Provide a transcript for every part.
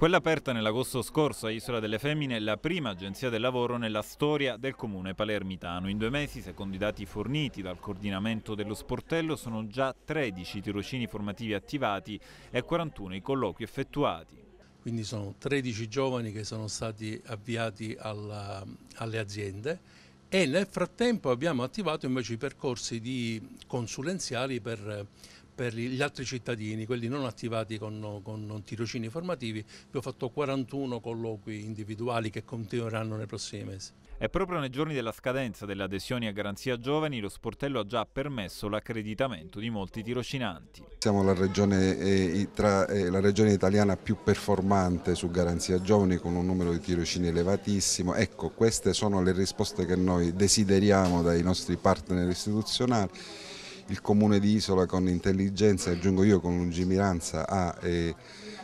Quella aperta nell'agosto scorso a Isola delle Femmine è la prima agenzia del lavoro nella storia del comune palermitano. In due mesi, secondo i dati forniti dal coordinamento dello sportello, sono già 13 tirocini formativi attivati e 41 i colloqui effettuati. Quindi sono 13 giovani che sono stati avviati alla, alle aziende e nel frattempo abbiamo attivato invece i percorsi consulenziali per per gli altri cittadini, quelli non attivati con, con tirocini formativi, vi ho fatto 41 colloqui individuali che continueranno nei prossimi mesi. E proprio nei giorni della scadenza delle adesioni a Garanzia Giovani lo sportello ha già permesso l'accreditamento di molti tirocinanti. Siamo la regione, eh, tra, eh, la regione, italiana più performante su Garanzia Giovani con un numero di tirocini elevatissimo. Ecco, queste sono le risposte che noi desideriamo dai nostri partner istituzionali il comune di Isola con intelligenza, aggiungo io con lungimiranza, ha, è, eh,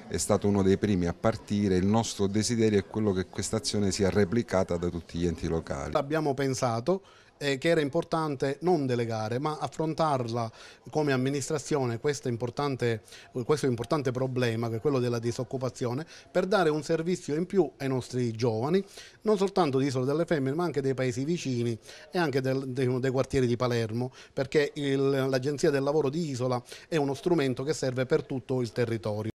è stato uno dei primi a partire, il nostro desiderio è quello che questa azione sia replicata da tutti gli enti locali. Abbiamo pensato eh, che era importante non delegare ma affrontarla come amministrazione importante, questo importante problema che è quello della disoccupazione per dare un servizio in più ai nostri giovani non soltanto di Isola delle Femmine ma anche dei paesi vicini e anche del, dei, dei, quartieri di Palermo perché l'Agenzia del Lavoro di Isola è uno strumento che serve per tutto il territorio.